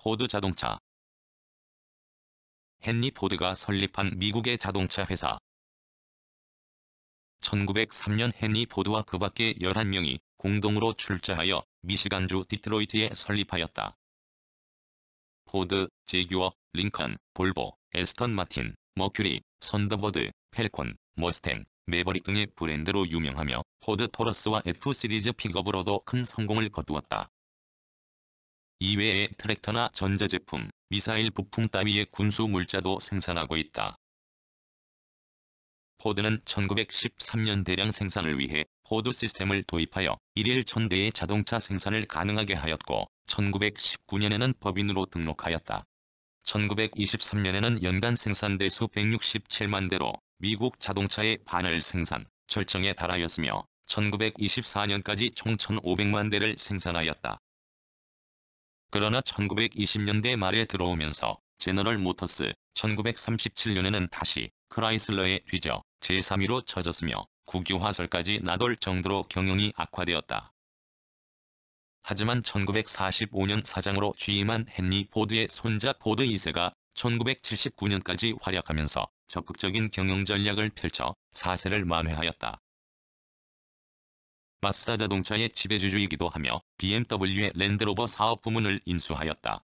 포드 자동차 헨리 포드가 설립한 미국의 자동차 회사 1903년 헨리 포드와 그 밖에 11명이 공동으로 출자하여 미시간주 디트로이트에 설립하였다. 포드, 제규어, 링컨, 볼보, 에스턴 마틴, 머큐리, 선더버드, 펠콘, 머스탱, 메버릭 등의 브랜드로 유명하며 포드 토러스와 F시리즈 픽업으로도 큰 성공을 거두었다. 이외에 트랙터나 전자제품, 미사일 부품 따위의 군수 물자도 생산하고 있다. 포드는 1913년 대량 생산을 위해 포드 시스템을 도입하여 1일 1000대의 자동차 생산을 가능하게 하였고 1919년에는 법인으로 등록하였다. 1923년에는 연간 생산대수 167만 대로 미국 자동차의 반을 생산, 절정에 달하였으며 1924년까지 총 1500만 대를 생산하였다. 그러나 1920년대 말에 들어오면서 제너럴 모터스 1937년에는 다시 크라이슬러에 뒤져 제3위로 쳐졌으며 국유화설까지 나돌 정도로 경영이 악화되었다. 하지만 1945년 사장으로 취임한 헨리 포드의 손자 포드 2세가 1979년까지 활약하면서 적극적인 경영 전략을 펼쳐 사세를 만회하였다. 마스다 자동차의 지배주주이기도 하며 BMW의 랜드로버 사업 부문을 인수하였다.